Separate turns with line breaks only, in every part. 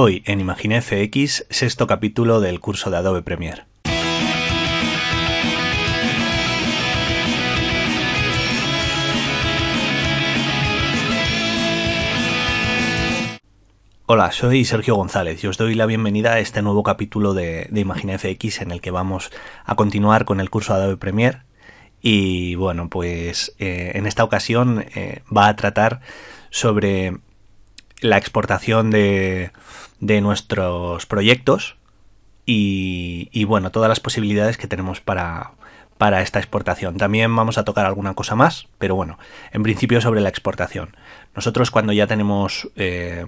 Hoy en IMAGINEFX, sexto capítulo del curso de Adobe Premiere. Hola, soy Sergio González y os doy la bienvenida a este nuevo capítulo de, de FX en el que vamos a continuar con el curso de Adobe Premiere. Y bueno, pues eh, en esta ocasión eh, va a tratar sobre la exportación de, de nuestros proyectos y, y, bueno, todas las posibilidades que tenemos para, para esta exportación. También vamos a tocar alguna cosa más, pero bueno, en principio sobre la exportación. Nosotros cuando ya tenemos eh,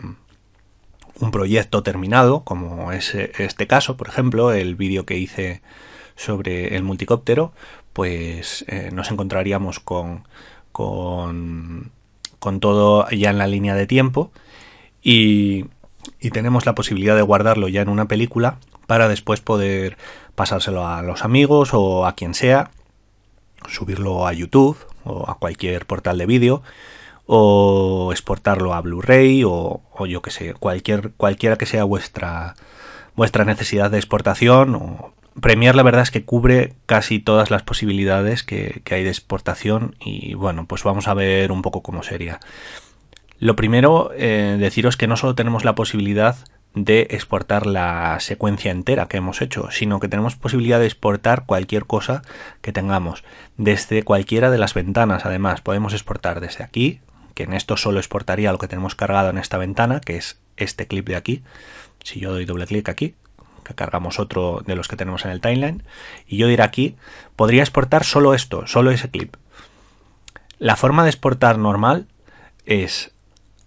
un proyecto terminado, como es eh, este caso, por ejemplo, el vídeo que hice sobre el multicóptero, pues eh, nos encontraríamos con, con, con todo ya en la línea de tiempo y, tenemos la posibilidad de guardarlo ya en una película para después poder pasárselo a los amigos o a quien sea, subirlo a YouTube o a cualquier portal de vídeo o exportarlo a Blu-ray o, yo que sé, cualquier, cualquiera que sea vuestra, vuestra necesidad de exportación. O... Premiere la verdad es que cubre casi todas las posibilidades que hay de exportación y bueno, pues vamos a ver un poco cómo sería. Lo primero, eh, deciros que no solo tenemos la posibilidad de exportar la secuencia entera que hemos hecho, sino que tenemos posibilidad de exportar cualquier cosa que tengamos. Desde cualquiera de las ventanas, además, podemos exportar desde aquí, que en esto solo exportaría lo que tenemos cargado en esta ventana, que es este clip de aquí. Si yo doy doble clic aquí, que cargamos otro de los que tenemos en el timeline, y yo diré aquí, podría exportar solo esto, solo ese clip. La forma de exportar normal es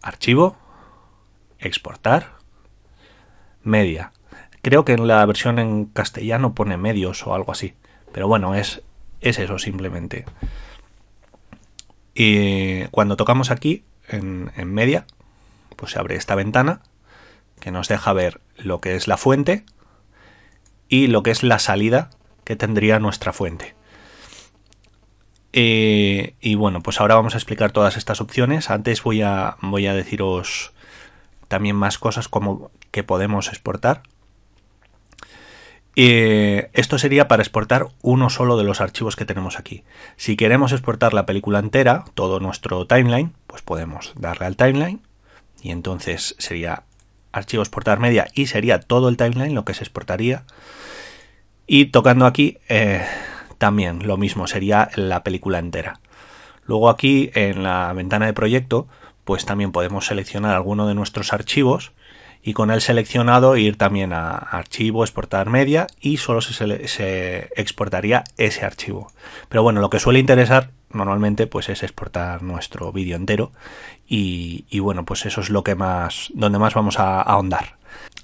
archivo, exportar, media. Creo que en la versión en castellano pone medios o algo así. Pero bueno, es, es eso simplemente. Y cuando tocamos aquí, en, en, media, pues se abre esta ventana que nos deja ver lo que es la fuente y lo que es la salida que tendría nuestra fuente. Eh, y bueno, pues ahora vamos a explicar todas estas opciones. Antes voy a, voy a deciros también más cosas como que podemos exportar. Eh, esto sería para exportar uno solo de los archivos que tenemos aquí. Si queremos exportar la película entera, todo nuestro timeline, pues podemos darle al timeline y entonces sería archivo exportar media y sería todo el timeline lo que se exportaría. Y tocando aquí... Eh, también lo mismo, sería la película entera. Luego aquí en la ventana de proyecto, pues también podemos seleccionar alguno de nuestros archivos y con el seleccionado ir también a archivo, exportar media y solo se, exportaría ese archivo. Pero bueno, lo que suele interesar normalmente pues es exportar nuestro vídeo entero y, bueno, pues eso es lo que más, donde más vamos a, a ahondar.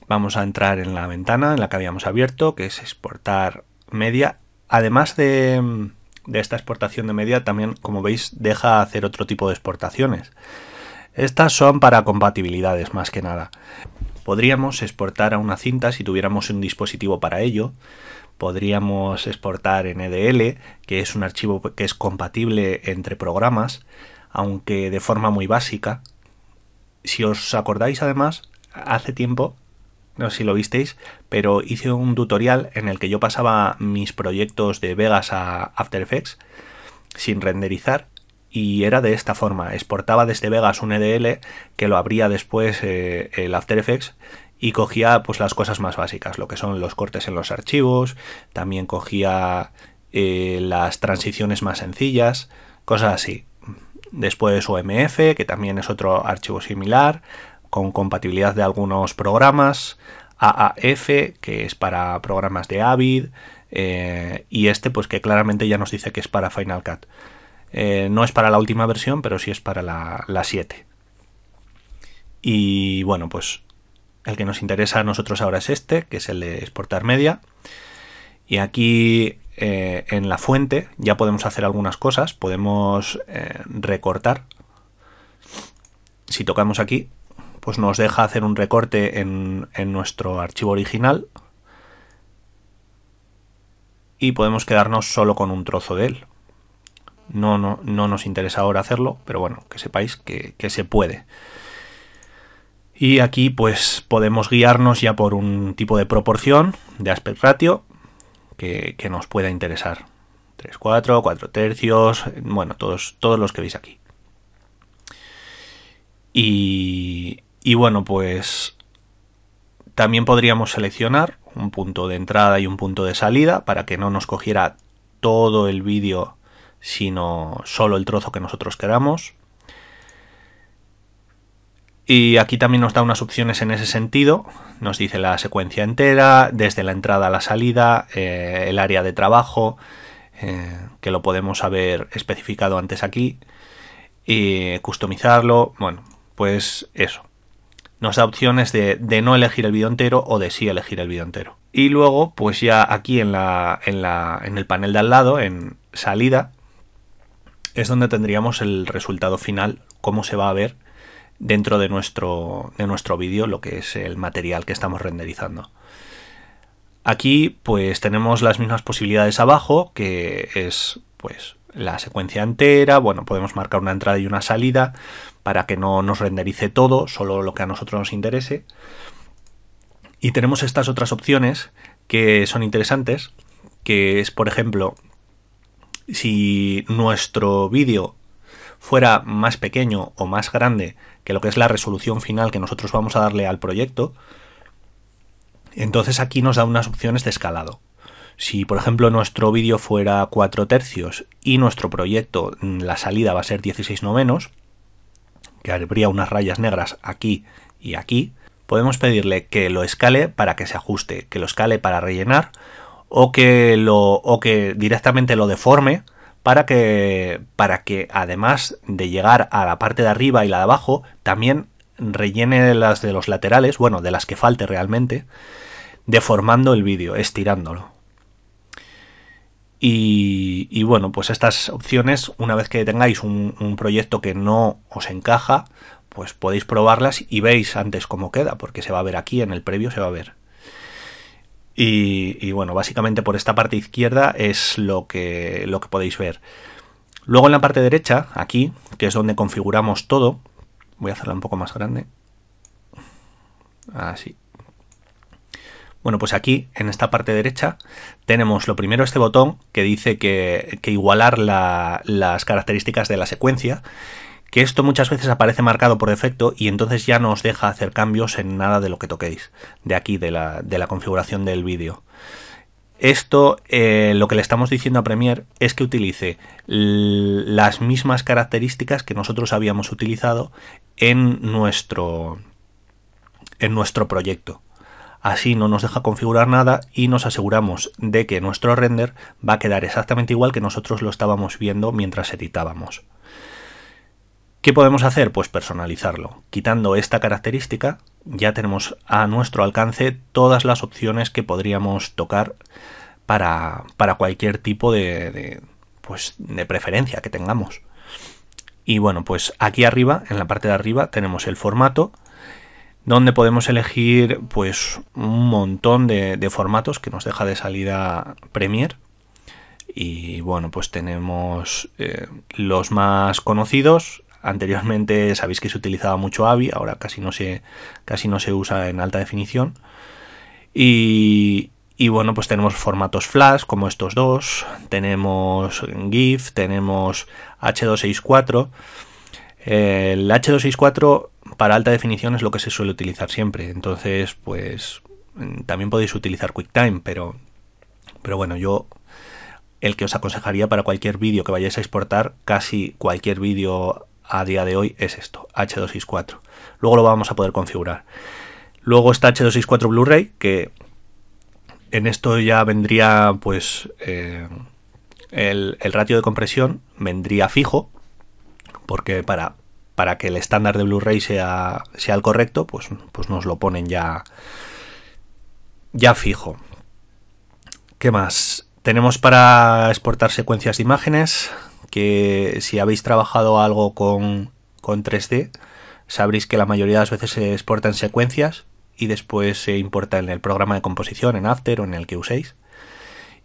Vamos a entrar en la ventana en la que habíamos abierto, que es exportar media Además de, esta exportación de media, también, como veis, deja hacer otro tipo de exportaciones. Estas son para compatibilidades más que nada. Podríamos exportar a una cinta si tuviéramos un dispositivo para ello. Podríamos exportar en EDL, que es un archivo que es compatible entre programas, aunque de forma muy básica. Si os acordáis además, hace tiempo no sé si lo visteis, pero hice un tutorial en el que yo pasaba mis proyectos de Vegas a After Effects sin renderizar y era de esta forma. Exportaba desde Vegas un EDL que lo abría después eh, el After Effects y cogía pues las cosas más básicas, lo que son los cortes en los archivos, también cogía eh, las transiciones más sencillas, cosas así. Después OMF, que también es otro archivo similar, con compatibilidad de algunos programas, AAF, que es para programas de Avid, eh, y este, pues que claramente ya nos dice que es para Final Cut. Eh, no es para la última versión, pero sí es para la, 7. Y bueno, pues el que nos interesa a nosotros ahora es este, que es el de exportar media. Y aquí eh, en la fuente ya podemos hacer algunas cosas. Podemos recortar. Si tocamos aquí, pues nos deja hacer un recorte en, nuestro archivo original y podemos quedarnos solo con un trozo de él. No, no, nos interesa ahora hacerlo, pero bueno, que sepáis que, se puede. Y aquí pues podemos guiarnos ya por un tipo de proporción de aspect ratio que, nos pueda interesar. 3, 4, 4 tercios, bueno, todos, todos los que veis aquí. Y, y bueno, pues también podríamos seleccionar un punto de entrada y un punto de salida para que no nos cogiera todo el vídeo, sino solo el trozo que nosotros queramos. Y aquí también nos da unas opciones en ese sentido. Nos dice la secuencia entera, desde la entrada a la salida, eh, el área de trabajo, eh, que lo podemos haber especificado antes aquí, y customizarlo. Bueno, pues eso nos da opciones de, de, no elegir el vídeo entero o de sí elegir el vídeo entero. Y luego, pues ya aquí en, la, en, la, en el panel de al lado, en salida, es donde tendríamos el resultado final, cómo se va a ver dentro de nuestro, de nuestro vídeo, lo que es el material que estamos renderizando. Aquí pues tenemos las mismas posibilidades abajo, que es pues la secuencia entera, bueno, podemos marcar una entrada y una salida, para que no nos renderice todo, solo lo que a nosotros nos interese. Y tenemos estas otras opciones que son interesantes, que es, por ejemplo, si nuestro vídeo fuera más pequeño o más grande que lo que es la resolución final que nosotros vamos a darle al proyecto, entonces aquí nos da unas opciones de escalado. Si por ejemplo nuestro vídeo fuera 4 tercios y nuestro proyecto, la salida va a ser 16 menos, que habría unas rayas negras aquí y aquí, podemos pedirle que lo escale para que se ajuste, que lo escale para rellenar o que, lo, que directamente lo deforme para que, para que además de llegar a la parte de arriba y la de abajo, también rellene las de los laterales, bueno, de las que falte realmente, deformando el vídeo, estirándolo. Y, bueno, pues estas opciones, una vez que tengáis un, proyecto que no os encaja, pues podéis probarlas y veis antes cómo queda, porque se va a ver aquí, en el previo se va a ver. Y, bueno, básicamente por esta parte izquierda es lo que, lo que podéis ver. Luego en la parte derecha, aquí, que es donde configuramos todo, voy a hacerla un poco más grande. Así. Bueno, pues aquí, en esta parte derecha, tenemos lo primero este botón que dice que, igualar las características de la secuencia, que esto muchas veces aparece marcado por defecto y entonces ya no os deja hacer cambios en nada de lo que toquéis, de aquí, de la, configuración del vídeo. Esto eh, lo que le estamos diciendo a Premiere es que utilice las mismas características que nosotros habíamos utilizado en nuestro, en nuestro proyecto. Así no nos deja configurar nada y nos aseguramos de que nuestro render va a quedar exactamente igual que nosotros lo estábamos viendo mientras editábamos. ¿Qué podemos hacer? Pues personalizarlo. Quitando esta característica ya tenemos a nuestro alcance todas las opciones que podríamos tocar para, para cualquier tipo de, pues, de preferencia que tengamos. Y bueno, pues aquí arriba, en la parte de arriba, tenemos el formato, donde podemos elegir pues un montón de, formatos que nos deja de salida Premiere y bueno pues tenemos eh, los más conocidos anteriormente sabéis que se utilizaba mucho AVI ahora casi no se casi no se usa en alta definición y, y bueno, pues tenemos formatos flash como estos dos, tenemos GIF, tenemos H264 el H264 para alta definición es lo que se suele utilizar siempre. Entonces, pues mm, también podéis utilizar QuickTime, pero, pero bueno, yo el que os aconsejaría para cualquier vídeo que vayáis a exportar, casi cualquier vídeo a día de hoy es esto, H264. Luego lo vamos a poder configurar. Luego está H264 Blu-ray, que en esto ya vendría pues eh, el, el ratio de compresión, vendría fijo, porque para, que el estándar de Blu-ray sea, sea el correcto, pues, pues nos lo ponen ya, ya fijo. ¿Qué más? Tenemos para exportar secuencias de imágenes, que si habéis trabajado algo con, 3D, sabréis que la mayoría de las veces se exportan secuencias y después se importa en el programa de composición, en After o en el que uséis.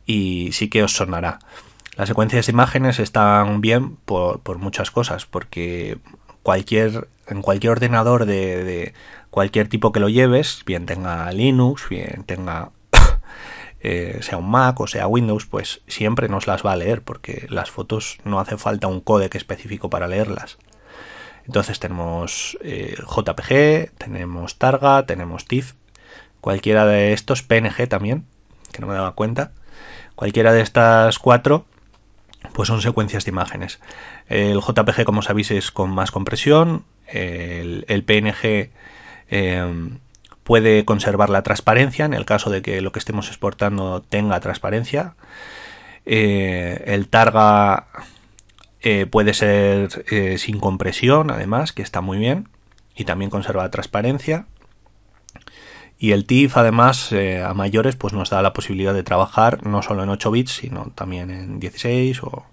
Y sí que os sonará. Las secuencias de imágenes están bien por, muchas cosas, porque cualquier, en cualquier ordenador de, cualquier tipo que lo lleves, bien tenga Linux, bien tenga eh, sea un Mac o sea Windows, pues siempre nos las va a leer, porque las fotos no hace falta un codec específico para leerlas. Entonces tenemos eh, JPG, tenemos Targa, tenemos TIFF, cualquiera de estos, PNG también, que no me daba cuenta. Cualquiera de estas cuatro pues son secuencias de imágenes. El JPG, como sabéis, es con más compresión, el, PNG em, puede conservar la transparencia en el caso de que lo que estemos exportando tenga transparencia. Eh, el targa eh, puede ser eh, sin compresión, además, que está muy bien y también conserva la transparencia. Y el TIFF además eh, a mayores pues nos da la posibilidad de trabajar no solo en 8 bits, sino también en 16 o,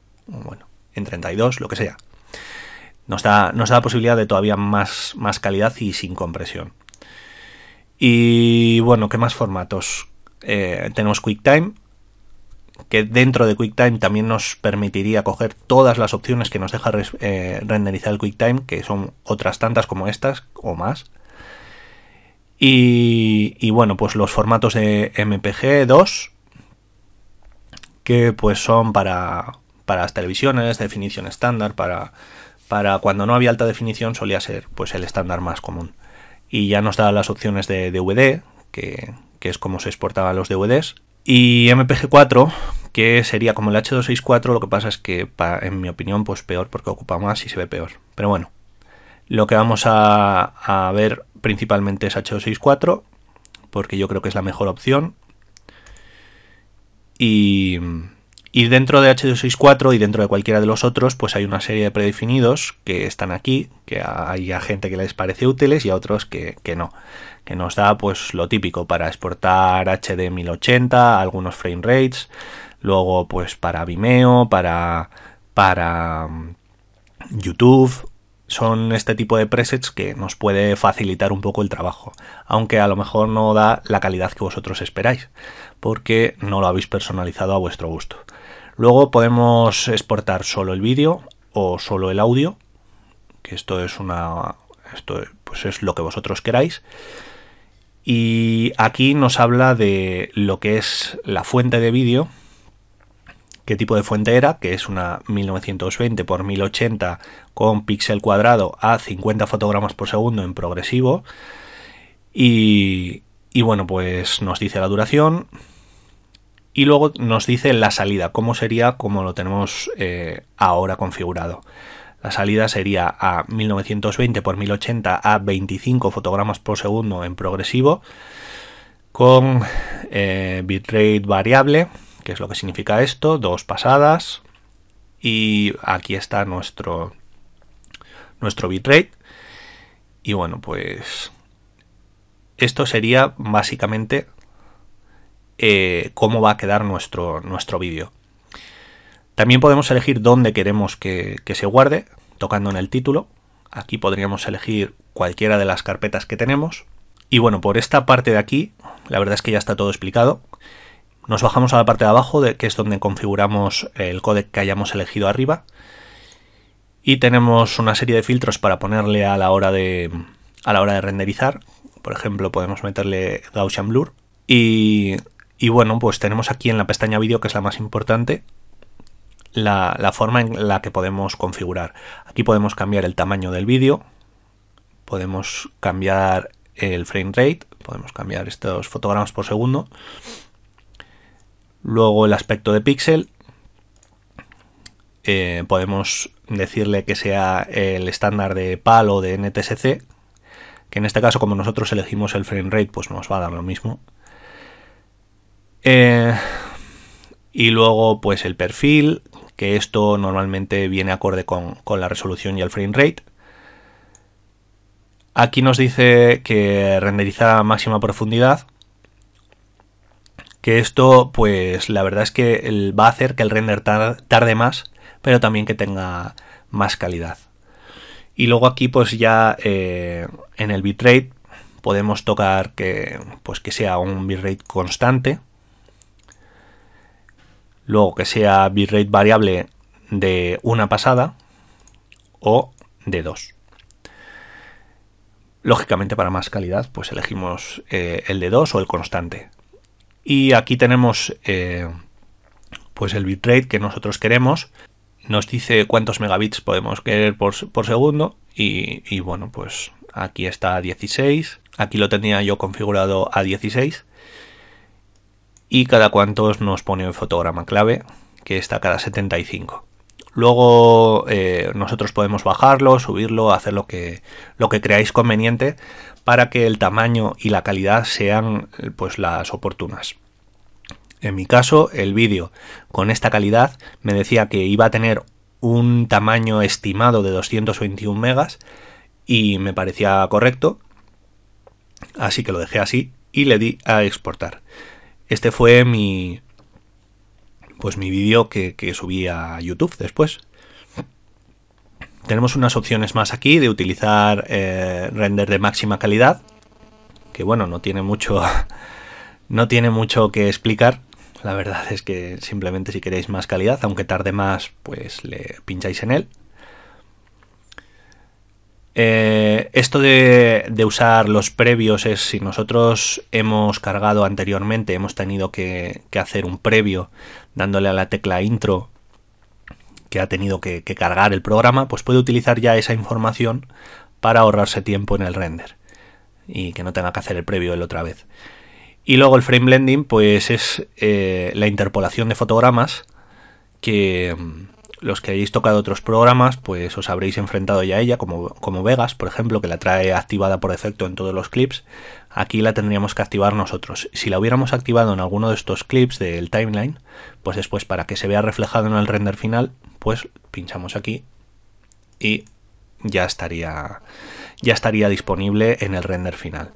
en 32, lo que sea. Nos da, nos da la posibilidad de todavía más, más calidad y sin compresión. Y bueno, ¿qué más formatos? Eh, tenemos QuickTime, que dentro de QuickTime también nos permitiría coger todas las opciones que nos deja eh, renderizar el QuickTime, que son otras tantas como estas o más. Y, bueno, pues los formatos de MPG 2, que pues son para, para las televisiones, definición estándar, para, para cuando no había alta definición solía ser pues el estándar más común. Y ya nos da las opciones de DVD, que, es como se exportaban los DVDs, y MPG4, que sería como el H264, lo que pasa es que, en mi opinión, pues peor porque ocupa más y se ve peor. Pero bueno, lo que vamos a, a ver principalmente es H264, porque yo creo que es la mejor opción. Y, dentro de H264 y dentro de cualquiera de los otros, pues hay una serie de predefinidos que están aquí, que hay a gente que les parece útiles y a otros que, no. Que nos da pues lo típico para exportar HD 1080, algunos frame rates, luego pues para Vimeo, para, para mm, YouTube son este tipo de presets que nos puede facilitar un poco el trabajo, aunque a lo mejor no da la calidad que vosotros esperáis, porque no lo habéis personalizado a vuestro gusto. Luego podemos exportar solo el vídeo o solo el audio, que esto es una esto pues es lo que vosotros queráis. Y aquí nos habla de lo que es la fuente de vídeo tipo de fuente era, que es una 1920 x 1080 con píxel cuadrado a 50 fotogramas por segundo en progresivo. Y, y bueno, pues nos dice la duración, y luego nos dice la salida, cómo sería como lo tenemos eh, ahora configurado. La salida sería a 1920 x 1080 a 25 fotogramas por segundo en progresivo con eh, bitrate variable ¿Qué es lo que significa esto? Dos pasadas. Y aquí está nuestro, nuestro bitrate. Y bueno, pues esto sería básicamente eh, cómo va a quedar nuestro, nuestro vídeo. También podemos elegir dónde queremos que, que, se guarde, tocando en el título. Aquí podríamos elegir cualquiera de las carpetas que tenemos. Y bueno, por esta parte de aquí, la verdad es que ya está todo explicado. Nos bajamos a la parte de abajo, de, que es donde configuramos el codec que hayamos elegido arriba. Y tenemos una serie de filtros para ponerle a la hora de, a la hora de renderizar. Por ejemplo, podemos meterle Gaussian Blur. Y, bueno, pues tenemos aquí en la pestaña vídeo, que es la más importante, la, la, forma en la que podemos configurar. Aquí podemos cambiar el tamaño del vídeo, podemos cambiar el frame rate, podemos cambiar estos fotogramas por segundo Luego el aspecto de píxel. Eh, podemos decirle que sea el estándar de PAL o de NTSC, que en este caso como nosotros elegimos el frame rate pues nos va a dar lo mismo. Eh, y luego pues el perfil, que esto normalmente viene acorde con, con la resolución y el frame rate. Aquí nos dice que renderizar máxima profundidad, que esto pues la verdad es que va a hacer que el render tarde más, pero también que tenga más calidad. Y luego aquí pues ya eh, en el bitrate podemos tocar que, pues, que sea un bitrate constante. Luego que sea bitrate variable de una pasada o de dos. Lógicamente para más calidad pues elegimos eh, el de dos o el constante. Y aquí tenemos eh, pues el bitrate que nosotros queremos. Nos dice cuántos megabits podemos querer por, segundo. Y, bueno, pues aquí está a 16. Aquí lo tenía yo configurado a 16. Y cada cuantos nos pone el fotograma clave, que está cada 75. Luego eh, nosotros podemos bajarlo, subirlo, hacer lo que, lo que creáis conveniente para que el tamaño y la calidad sean eh, pues las oportunas. En mi caso, el vídeo con esta calidad me decía que iba a tener un tamaño estimado de 221 megas y me parecía correcto, así que lo dejé así y le di a exportar. Este fue mi pues mi vídeo que, que subí a YouTube después tenemos unas opciones más aquí de utilizar eh, render de máxima calidad, que bueno, no tiene mucho, no tiene mucho que explicar. La verdad es que simplemente si queréis más calidad, aunque tarde más, pues le pincháis en él. Eh, esto de, usar los previos es si nosotros hemos cargado anteriormente, hemos tenido que hacer un previo dándole a la tecla intro que ha tenido que, cargar el programa, pues puede utilizar ya esa información para ahorrarse tiempo en el render y que no tenga que hacer el previo el otra vez. Y luego el frame blending, pues es eh, la interpolación de fotogramas que mm, los que hayáis tocado otros programas, pues os habréis enfrentado ya a ella, como, como Vegas, por ejemplo, que la trae activada por defecto en todos los clips. Aquí la tendríamos que activar nosotros. Si la hubiéramos activado en alguno de estos clips del timeline, pues después para que se vea reflejado en el render final, pues pinchamos aquí y ya estaría, ya estaría disponible en el render final.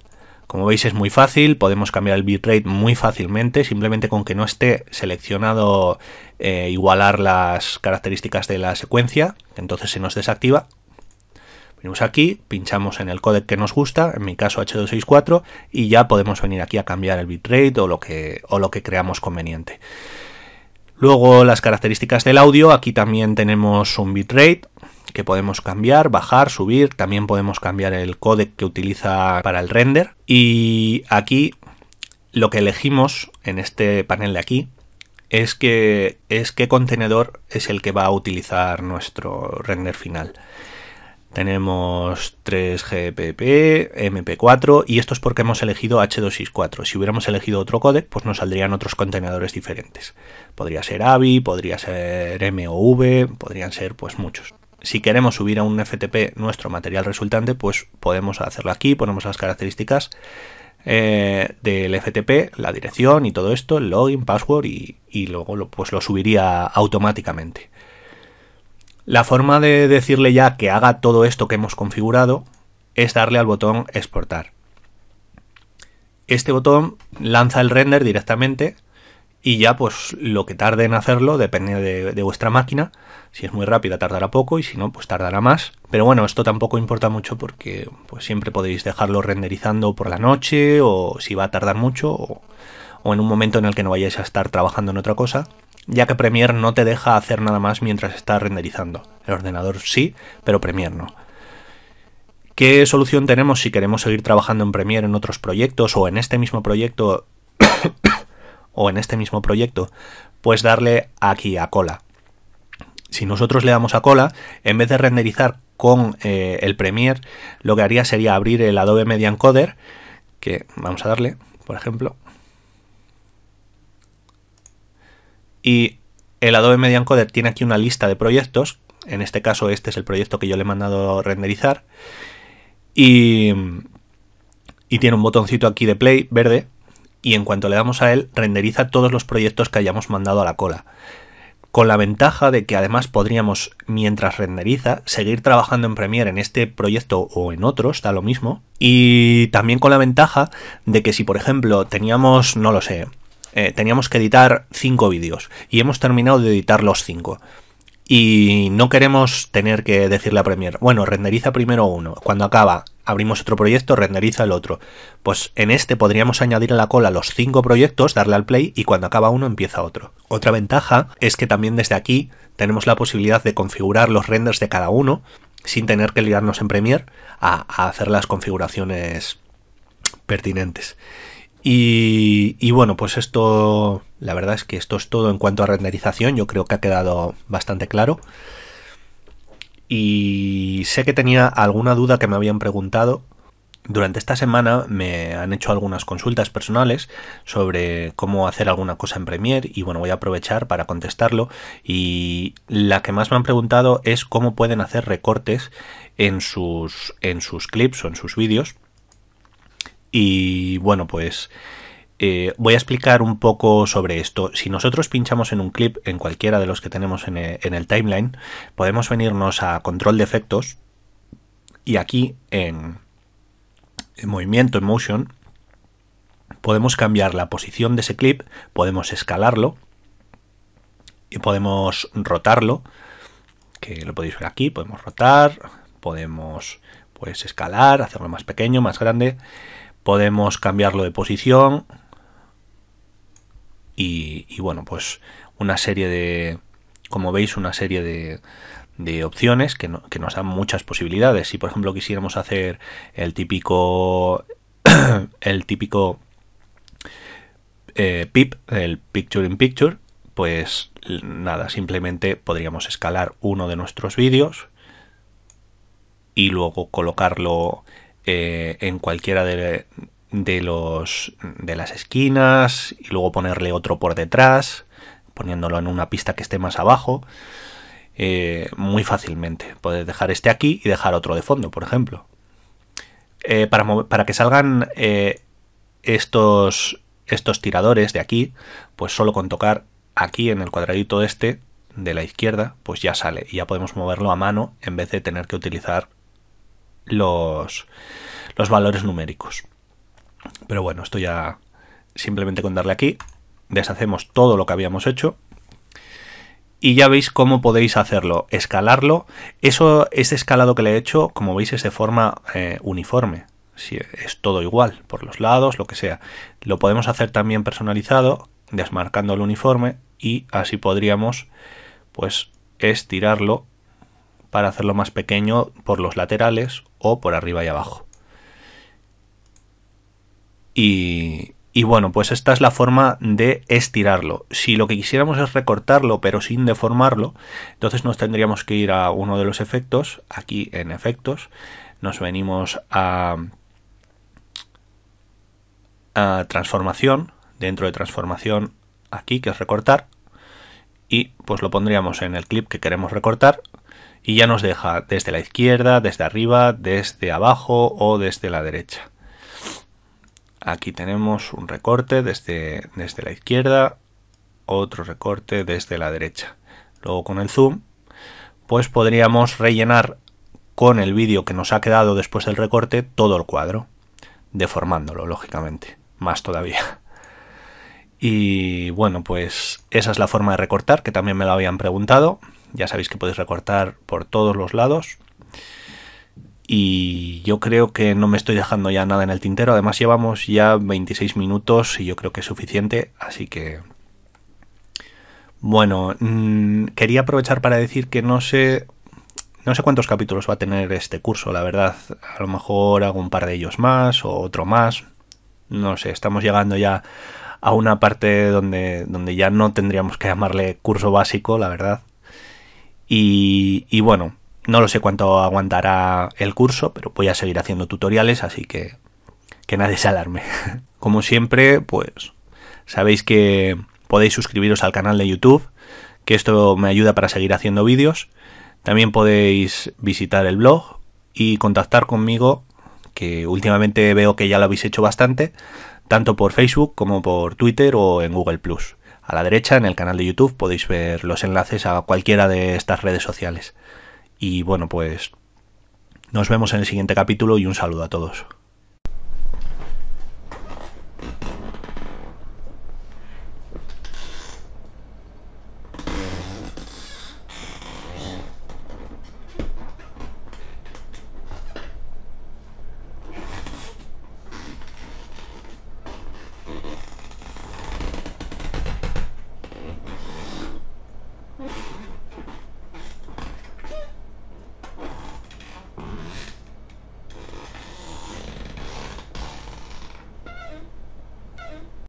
Como veis es muy fácil, podemos cambiar el bitrate muy fácilmente, simplemente con que no esté seleccionado eh, igualar las características de la secuencia, entonces se nos desactiva. Venimos aquí, pinchamos en el codec que nos gusta, en mi caso H264, y ya podemos venir aquí a cambiar el bitrate o lo que, o lo que creamos conveniente. Luego las características del audio, aquí también tenemos un bitrate que podemos cambiar, bajar, subir, también podemos cambiar el codec que utiliza para el render y aquí lo que elegimos en este panel de aquí es que es qué contenedor es el que va a utilizar nuestro render final. Tenemos 3GPP, MP4 y esto es porque hemos elegido H264. Si hubiéramos elegido otro codec, pues nos saldrían otros contenedores diferentes. Podría ser AVI, podría ser MOV, podrían ser pues muchos. Si queremos subir a un FTP nuestro material resultante, pues podemos hacerlo aquí, ponemos las características eh, del FTP, la dirección y todo esto, el login, password y, luego pues lo subiría automáticamente. La forma de decirle ya que haga todo esto que hemos configurado es darle al botón exportar. Este botón lanza el render directamente y ya pues lo que tarde en hacerlo depende de, vuestra máquina. Si es muy rápida tardará poco y si no pues tardará más. Pero bueno, esto tampoco importa mucho porque pues siempre podéis dejarlo renderizando por la noche o si va a tardar mucho o en un momento en el que no vayáis a estar trabajando en otra cosa ya que Premiere no te deja hacer nada más mientras está renderizando. El ordenador sí, pero Premiere no. ¿Qué solución tenemos si queremos seguir trabajando en Premiere en otros proyectos o en este mismo proyecto o en este mismo proyecto? Pues darle aquí a cola. Si nosotros le damos a cola, en vez de renderizar con eh, el Premiere, lo que haría sería abrir el Adobe Media Encoder, que vamos a darle, por ejemplo, Y el Adobe Media Encoder tiene aquí una lista de proyectos. En este caso, este es el proyecto que yo le he mandado renderizar. Y, y tiene un botoncito aquí de play verde. Y en cuanto le damos a él, renderiza todos los proyectos que hayamos mandado a la cola con la ventaja de que además podríamos, mientras renderiza, seguir trabajando en Premiere en este proyecto o en otros, da lo mismo. Y también con la ventaja de que si, por ejemplo, teníamos, no lo sé, eh, teníamos que editar cinco vídeos y hemos terminado de editar los cinco Y no queremos tener que decirle a Premiere, bueno, renderiza primero uno, cuando acaba abrimos otro proyecto, renderiza el otro. Pues en este podríamos añadir a la cola los cinco proyectos, darle al play y cuando acaba uno empieza otro. Otra ventaja es que también desde aquí tenemos la posibilidad de configurar los renders de cada uno sin tener que liarnos en Premiere a hacer las configuraciones pertinentes. Y, bueno, pues esto, la verdad es que esto es todo en cuanto a renderización, yo creo que ha quedado bastante claro. Y sé que tenía alguna duda que me habían preguntado. Durante esta semana me han hecho algunas consultas personales sobre cómo hacer alguna cosa en Premiere y bueno, voy a aprovechar para contestarlo. Y la que más me han preguntado es cómo pueden hacer recortes en sus, en sus clips o en sus vídeos y bueno, pues eh, voy a explicar un poco sobre esto. Si nosotros pinchamos en un clip, en cualquiera de los que tenemos eh, en el, timeline, podemos venirnos a control de efectos y aquí en, en movimiento, en motion, podemos cambiar la posición de ese clip, podemos escalarlo y podemos rotarlo, que lo podéis ver aquí, podemos rotar, podemos pues escalar, hacerlo más pequeño, más grande podemos cambiarlo de posición y, bueno, pues una serie de, como veis, una serie de, opciones que, nos dan muchas posibilidades. Si por ejemplo quisiéramos hacer el típico el típico eh, pip, el picture in picture, pues nada, simplemente podríamos escalar uno de nuestros vídeos y luego colocarlo eh, en cualquiera de, los, de las esquinas y luego ponerle otro por detrás, poniéndolo en una pista que esté más abajo. Eh, muy fácilmente. Puedes dejar este aquí y dejar otro de fondo, por ejemplo. Eh, para, que salgan estos, estos tiradores de aquí, pues solo con tocar aquí en el cuadradito este de la izquierda, pues ya sale. Y ya podemos moverlo a mano en vez de tener que utilizar los, los valores numéricos. Pero bueno, esto ya simplemente con darle aquí, deshacemos todo lo que habíamos hecho. Y ya veis cómo podéis hacerlo, escalarlo. Eso, este escalado que le he hecho, como veis, es de forma eh, uniforme. Si es todo igual, por los lados, lo que sea. Lo podemos hacer también personalizado, desmarcando el uniforme, y así podríamos, pues, estirarlo para hacerlo más pequeño por los laterales por arriba y abajo. Y, y bueno, pues esta es la forma de estirarlo. Si lo que quisiéramos es recortarlo pero sin deformarlo, entonces nos tendríamos que ir a uno de los efectos, aquí en efectos, nos venimos a, a transformación, dentro de transformación aquí que es recortar, y pues lo pondríamos en el clip que queremos recortar y ya nos deja desde la izquierda, desde arriba, desde abajo o desde la derecha. Aquí tenemos un recorte desde, desde la izquierda, otro recorte desde la derecha. Luego con el zoom, pues podríamos rellenar con el vídeo que nos ha quedado después del recorte todo el cuadro, deformándolo, lógicamente, más todavía. Y bueno, pues esa es la forma de recortar, que también me lo habían preguntado. Ya sabéis que podéis recortar por todos los lados. Y yo creo que no me estoy dejando ya nada en el tintero. Además llevamos ya 26 minutos y yo creo que es suficiente. Así que... Bueno, mm, quería aprovechar para decir que no sé... No sé cuántos capítulos va a tener este curso, la verdad. A lo mejor hago un par de ellos más o otro más. No sé, estamos llegando ya a una parte donde, donde ya no tendríamos que llamarle curso básico, la verdad. Y, bueno, no lo sé cuánto aguantará el curso, pero voy a seguir haciendo tutoriales, así que que nadie se alarme. Como siempre, pues sabéis que podéis suscribiros al canal de YouTube, que esto me ayuda para seguir haciendo vídeos. También podéis visitar el blog y contactar conmigo, que últimamente veo que ya lo habéis hecho bastante, tanto por Facebook como por Twitter o en Google ⁇ a la derecha, en el canal de YouTube, podéis ver los enlaces a cualquiera de estas redes sociales. Y bueno, pues nos vemos en el siguiente capítulo y un saludo a todos.